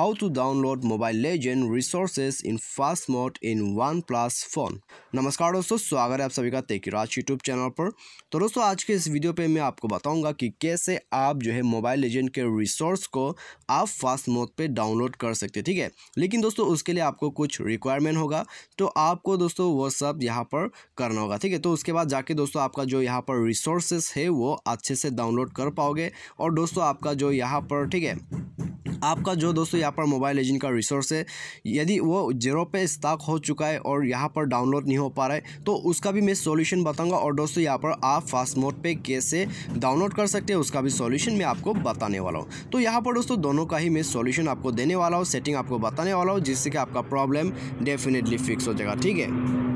how to download mobile legend resources in fast mode in OnePlus phone नमस्कार दोस्तों स्वागत है आप सभी का तेकी राज यूट्यूब चैनल पर तो दोस्तों आज के इस वीडियो पे मैं आपको बताऊंगा कि कैसे आप जो है मोबाइल लेजेंड के रिसोर्स को आप फास्ट मोड पे डाउनलोड कर सकते ठीक है लेकिन दोस्तों उसके लिए आपको कुछ रिक्वायरमेंट होगा तो आपको दोस्तों वो सब यहाँ पर करना होगा ठीक है तो उसके बाद जाके दोस्तों आपका जो यहाँ पर रिसोर्सेस है वो अच्छे से डाउनलोड कर पाओगे और दोस्तों आपका जो यहाँ पर ठीक है आपका जो दोस्तों यहाँ पर मोबाइल एजेंट का रिसोर्स है यदि वो जीरो पे स्टॉक हो चुका है और यहाँ पर डाउनलोड नहीं हो पा रहा है तो उसका भी मैं सॉल्यूशन बताऊंगा और दोस्तों यहाँ पर आप फास्ट मोड पे कैसे डाउनलोड कर सकते हैं उसका भी सॉल्यूशन मैं आपको बताने वाला हूँ तो यहाँ पर दोस्तों दोनों का ही मैं सोल्यूशन आपको देने वाला हूँ सेटिंग आपको बताने वाला हूँ जिससे कि आपका प्रॉब्लम डेफिनेटली फिक्स हो जाएगा ठीक है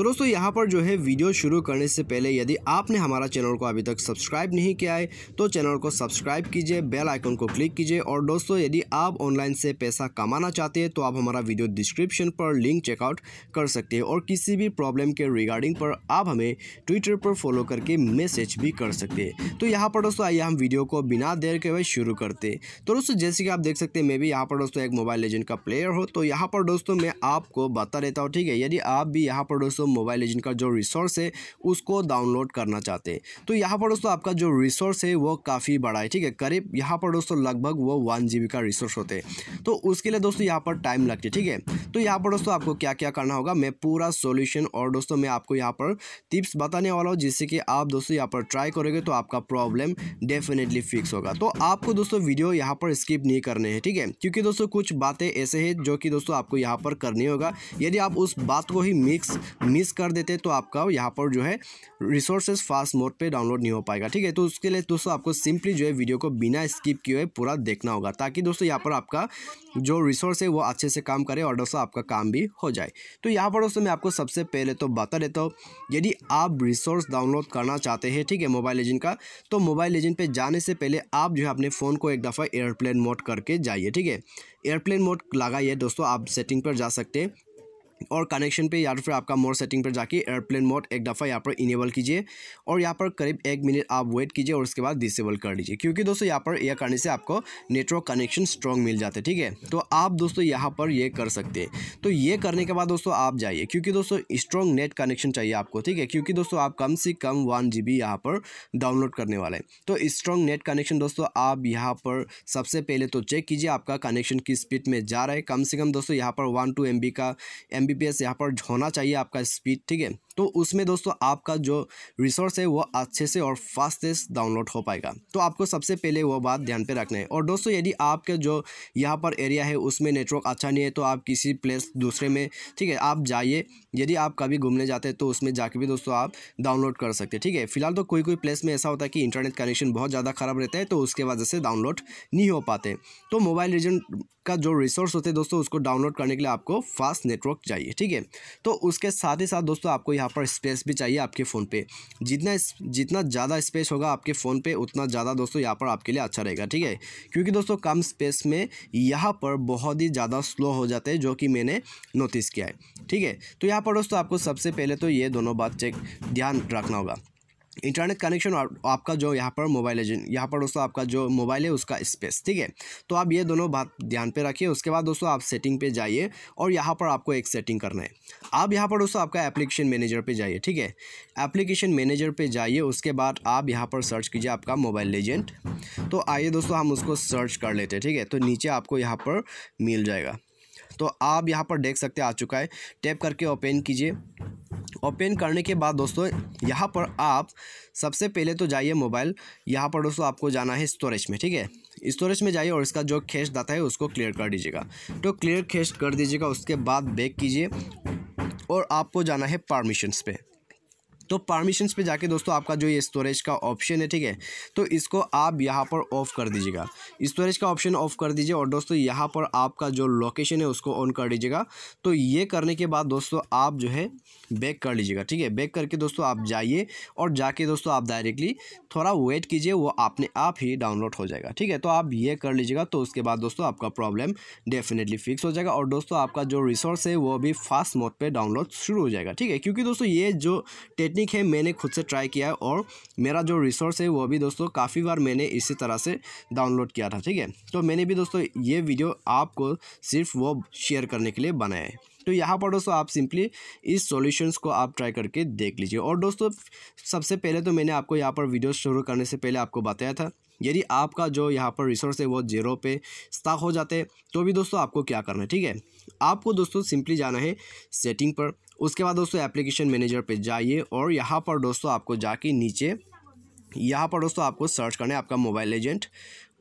तो दोस्तों यहाँ पर जो है वीडियो शुरू करने से पहले यदि आपने हमारा चैनल को अभी तक सब्सक्राइब नहीं किया है तो चैनल को सब्सक्राइब कीजिए बेल आइकन को क्लिक कीजिए और दोस्तों यदि आप ऑनलाइन से पैसा कमाना चाहते हैं तो आप हमारा वीडियो डिस्क्रिप्शन पर लिंक चेकआउट कर सकते हैं और किसी भी प्रॉब्लम के रिगार्डिंग पर आप हमें ट्विटर पर फॉलो करके मैसेज भी कर सकते हैं तो यहाँ पर दोस्तों आइए हम वीडियो को बिना देर के वह शुरू करते तो दोस्तों जैसे कि आप देख सकते हैं मैं भी यहाँ पर दोस्तों एक मोबाइल लेजेंड का प्लेयर हो तो यहाँ पर दोस्तों मैं आपको बता देता हूँ ठीक है यदि आप भी यहाँ पर दोस्तों मोबाइल एजेंट का जो रिसोर्स है उसको डाउनलोड करना चाहते हैं तो यहाँ पर दोस्तों आपका जो रिसोर्स है वो काफ़ी बड़ा है ठीक है करीब यहाँ पर दोस्तों लगभग वो वन जी का रिसोर्स होते हैं तो उसके लिए दोस्तों यहाँ पर टाइम लगती है ठीक है तो यहाँ पर दोस्तों आपको क्या क्या करना होगा मैं पूरा सोल्यूशन और दोस्तों मैं आपको यहाँ पर टिप्स बताने वाला हूँ जिससे कि आप दोस्तों यहाँ पर ट्राई करोगे तो आपका प्रॉब्लम डेफिनेटली फिक्स होगा तो आपको दोस्तों वीडियो यहाँ पर स्किप नहीं करने हैं ठीक है क्योंकि दोस्तों कुछ बातें ऐसे हैं जो कि दोस्तों आपको यहाँ पर करनी होगा यदि आप उस बात को ही मिक्स मिस मिस कर देते तो आपका यहाँ पर जो है रिसोर्सेज फास्ट मोड पे डाउनलोड नहीं हो पाएगा ठीक है तो उसके लिए दोस्तों आपको सिंपली जो है वीडियो को बिना स्किप किए हुए पूरा देखना होगा ताकि दोस्तों यहाँ पर आपका जो रिसोर्स है वो अच्छे से काम करे और दोस्तों आपका काम भी हो जाए तो यहाँ पर दोस्तों मैं आपको सबसे पहले तो बता देता हूँ यदि आप रिसोर्स डाउनलोड करना चाहते हैं ठीक है मोबाइल एजेंट का तो मोबाइल एजेंट पर जाने से पहले आप जो है अपने फ़ोन को एक दफ़ा एयरप्लेन मोड करके जाइए ठीक है एयरप्लेन मोड लगाइए दोस्तों आप सेटिंग पर जा सकते हैं और कनेक्शन पे या तो फिर आपका मोड सेटिंग पर जाके एयरप्लेन मोड एक दफ़ा यहाँ पर इनेबल कीजिए और यहाँ पर करीब एक मिनट आप वेट कीजिए और उसके बाद डिसेबल कर लीजिए क्योंकि दोस्तों यहाँ पर यह करने से आपको नेटवर्क कनेक्शन स्ट्रॉन्ग मिल जाता है ठीक है तो आप दोस्तों यहाँ पर ये कर सकते हैं तो ये करने के बाद दोस्तों आप जाइए क्योंकि दोस्तों स्ट्रॉन्ग नेट कनेक्शन चाहिए आपको ठीक है क्योंकि दोस्तों आप कम से कम वन जी बी यहाँ पर डाउनलोड करने वाले हैं तो स्ट्रॉन्ग नेट कनेक्शन दोस्तों आप यहाँ पर सबसे पहले तो चेक कीजिए आपका कनेक्शन की स्पीड में जा रहा है कम से कम दोस्तों यहाँ पर वन टू एम बी का एम बी यहाँ पर होना चाहिए आपका स्पीड ठीक है तो उसमें दोस्तों आपका जो रिसोर्स है वो अच्छे से और फास्टेस्ट डाउनलोड हो पाएगा तो आपको सबसे पहले वो बात ध्यान पे रखना है और दोस्तों यदि आपके जो यहाँ पर एरिया है उसमें नेटवर्क अच्छा नहीं है तो आप किसी प्लेस दूसरे में ठीक है आप जाइए यदि आप कभी घूमने जाते हैं तो उसमें जाके भी दोस्तों आप डाउनलोड कर सकते हैं ठीक है फिलहाल तो कोई कोई प्लेस में ऐसा होता है कि इंटरनेट कनेक्शन बहुत ज़्यादा ख़राब रहता है तो उसके वजह से डाउनलोड नहीं हो पाते तो मोबाइल रीजन का जो रिसोर्स होते हैं दोस्तों उसको डाउनलोड करने के लिए आपको फास्ट नेटवर्क चाहिए चाहिए ठीक है तो उसके साथ ही साथ दोस्तों आपको यहाँ पर स्पेस भी चाहिए आपके फ़ोन पे जितना जितना ज़्यादा स्पेस होगा आपके फ़ोन पे उतना ज़्यादा दोस्तों यहाँ पर आपके लिए अच्छा रहेगा ठीक है क्योंकि दोस्तों कम स्पेस में यहाँ पर बहुत ही ज़्यादा स्लो हो जाते हैं जो कि मैंने नोटिस किया है ठीक है तो यहाँ पर दोस्तों आपको सबसे पहले तो ये दोनों बात चेक ध्यान रखना होगा इंटरनेट कनेक्शन और आपका जो यहाँ पर मोबाइल है यहाँ पर दोस्तों आपका जो मोबाइल है उसका स्पेस ठीक है तो आप ये दोनों बात ध्यान पे रखिए उसके बाद दोस्तों आप सेटिंग पे जाइए और यहाँ पर आपको एक सेटिंग करना है आप यहाँ पर दोस्तों आपका एप्लीकेशन मैनेजर पे जाइए ठीक है एप्लीकेशन मैनेजर पर जाइए उसके बाद आप यहाँ पर सर्च कीजिए आपका मोबाइल एजेंट तो आइए दोस्तों हम उसको सर्च कर लेते हैं ठीक है तो नीचे आपको यहाँ पर मिल जाएगा तो आप यहाँ पर देख सकते आ चुका है टैप करके ओपन कीजिए ओपन करने के बाद दोस्तों यहाँ पर आप सबसे पहले तो जाइए मोबाइल यहाँ पर दोस्तों आपको जाना है स्टोरेज में ठीक है स्टोरेज में जाइए और इसका जो खेस्ट दाता है उसको क्लियर कर दीजिएगा तो क्लियर खेस्ट कर दीजिएगा उसके बाद बैक कीजिए और आपको जाना है परमिशंस पे तो परमिशंस पे जाके दोस्तों आपका जो ये स्टोरेज का ऑप्शन है ठीक है तो इसको आप यहाँ पर ऑफ़ कर दीजिएगा स्टोरेज का ऑप्शन ऑफ़ कर दीजिए और दोस्तों यहाँ पर आपका जो लोकेशन है उसको ऑन कर दीजिएगा तो ये करने के बाद दोस्तों आप जो है बैक कर लीजिएगा ठीक है बैक करके दोस्तों आप जाइए और जाके दोस्तों आप डायरेक्टली थोड़ा वेट कीजिए वो अपने आप ही डाउनलोड हो जाएगा ठीक है तो आप ये कर लीजिएगा तो उसके बाद दोस्तों आपका प्रॉब्लम डेफिनेटली फिक्स हो जाएगा और दोस्तों आपका जो रिसोर्स है वो भी फास्ट मोड पर डाउनलोड शुरू हो जाएगा ठीक है क्योंकि दोस्तों ये जो टेक्निक टेक्निक है मैंने खुद से ट्राई किया और मेरा जो रिसोर्स है वो भी दोस्तों काफ़ी बार मैंने इसी तरह से डाउनलोड किया था ठीक है तो मैंने भी दोस्तों ये वीडियो आपको सिर्फ वो शेयर करने के लिए बनाया है तो यहाँ पर दोस्तों आप सिंपली इस सॉल्यूशंस को आप ट्राई करके देख लीजिए और दोस्तों सबसे पहले तो मैंने आपको यहाँ पर वीडियो शुरू करने से पहले आपको बताया था यदि आपका जो यहाँ पर रिसोर्स है वो जीरो पे स्टाक हो जाते तो भी दोस्तों आपको क्या करना है ठीक है आपको दोस्तों सिंपली जाना है सेटिंग पर उसके बाद दोस्तों एप्लीकेशन मैनेजर पे जाइए और यहाँ पर दोस्तों आपको जाके नीचे यहाँ पर दोस्तों आपको सर्च करना है आपका मोबाइल एजेंट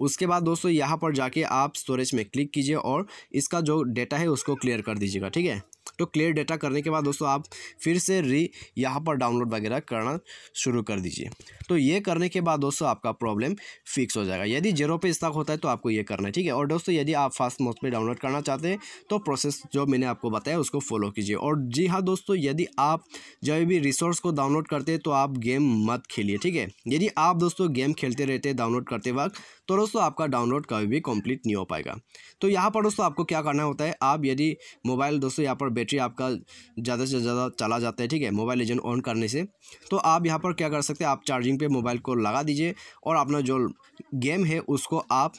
उसके बाद दोस्तों यहाँ पर जाके आप स्टोरेज में क्लिक कीजिए और इसका जो डेटा है उसको क्लियर कर दीजिएगा ठीक है तो क्लियर डेटा करने के बाद दोस्तों आप फिर से री यहाँ पर डाउनलोड वगैरह करना शुरू कर दीजिए तो ये करने के बाद दोस्तों आपका प्रॉब्लम फिक्स हो जाएगा यदि जीरो पे स्टॉक होता है तो आपको ये करना है ठीक है और दोस्तों यदि आप फास्ट मोड पर डाउनलोड करना चाहते हैं तो प्रोसेस जो मैंने आपको बताया उसको फॉलो कीजिए और जी हाँ दोस्तों यदि आप जब भी रिसोर्स को डाउनलोड करते हैं तो आप गेम मत खेलिए ठीक है यदि आप दोस्तों गेम खेलते रहते हैं डाउनलोड करते वक्त तो दोस्तों आपका डाउनलोड कभी भी कंप्लीट नहीं हो पाएगा तो यहाँ पर दोस्तों आपको क्या करना होता है आप यदि मोबाइल दोस्तों यहाँ पर बैटरी आपका ज़्यादा से ज़्यादा चला जाता है ठीक है मोबाइल लेजेंड ऑन करने से तो आप यहाँ पर क्या कर सकते हैं आप चार्जिंग पे मोबाइल को लगा दीजिए और अपना जो गेम है उसको आप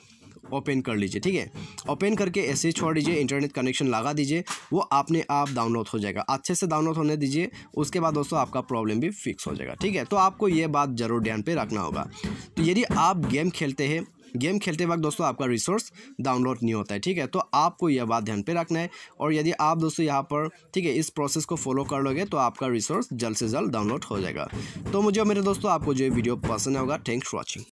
ओपन कर लीजिए ठीक है ओपन करके ऐसे ही छोड़ दीजिए इंटरनेट कनेक्शन लगा दीजिए वो अपने आप डाउनलोड हो जाएगा अच्छे से डाउनलोड होने दीजिए उसके बाद दोस्तों आपका प्रॉब्लम भी फिक्स हो जाएगा ठीक है तो आपको ये बात ज़रूर ध्यान पे रखना होगा तो यदि आप गेम खेलते हैं गेम खेलते वक्त दोस्तों आपका रिसोर्स डाउनलोड नहीं होता है ठीक है तो आपको यह बात ध्यान पे रखना है और यदि आप दोस्तों यहाँ पर ठीक है इस प्रोसेस को फॉलो कर लोगे तो आपका रिसोर्स जल्द से जल्द डाउनलोड हो जाएगा तो मुझे मेरे दोस्तों आपको जो वीडियो पसंद होगा थैंक्स वॉचिंग